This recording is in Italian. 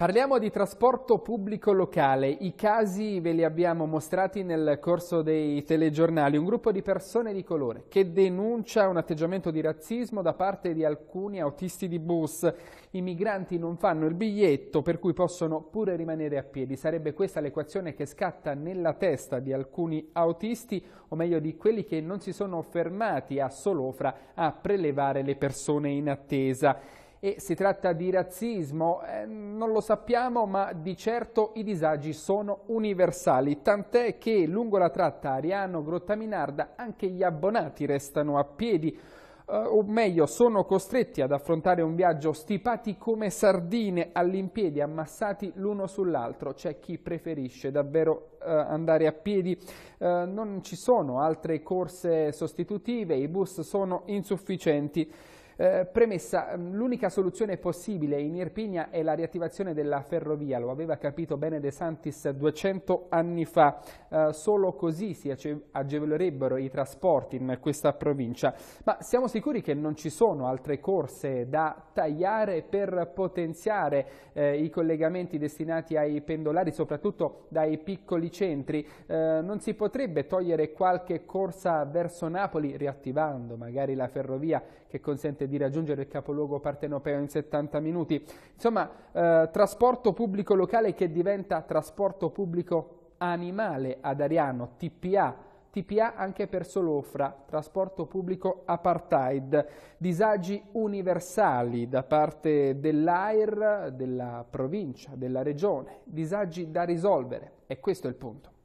Parliamo di trasporto pubblico locale, i casi ve li abbiamo mostrati nel corso dei telegiornali, un gruppo di persone di colore che denuncia un atteggiamento di razzismo da parte di alcuni autisti di bus, i migranti non fanno il biglietto per cui possono pure rimanere a piedi, sarebbe questa l'equazione che scatta nella testa di alcuni autisti o meglio di quelli che non si sono fermati a Solofra a prelevare le persone in attesa e si tratta di razzismo, eh, non lo sappiamo, ma di certo i disagi sono universali, tant'è che lungo la tratta Ariano-Grottaminarda anche gli abbonati restano a piedi, eh, o meglio sono costretti ad affrontare un viaggio stipati come sardine all'impiedi, ammassati l'uno sull'altro, c'è chi preferisce davvero eh, andare a piedi, eh, non ci sono altre corse sostitutive, i bus sono insufficienti. Eh, premessa, mm, l'unica soluzione possibile in Irpinia è la riattivazione della ferrovia, lo aveva capito bene De Santis 200 anni fa, eh, solo così si agevolerebbero i trasporti in questa provincia, ma siamo sicuri che non ci sono altre corse da tagliare per potenziare eh, i collegamenti destinati ai pendolari, soprattutto dai piccoli centri, eh, non si potrebbe togliere qualche corsa verso Napoli riattivando magari la ferrovia che consente di di raggiungere il capoluogo partenopeo in 70 minuti. Insomma, eh, trasporto pubblico locale che diventa trasporto pubblico animale ad Ariano, TPA, TPA anche per Solofra, trasporto pubblico apartheid, disagi universali da parte dell'AIR, della provincia, della regione, disagi da risolvere e questo è il punto.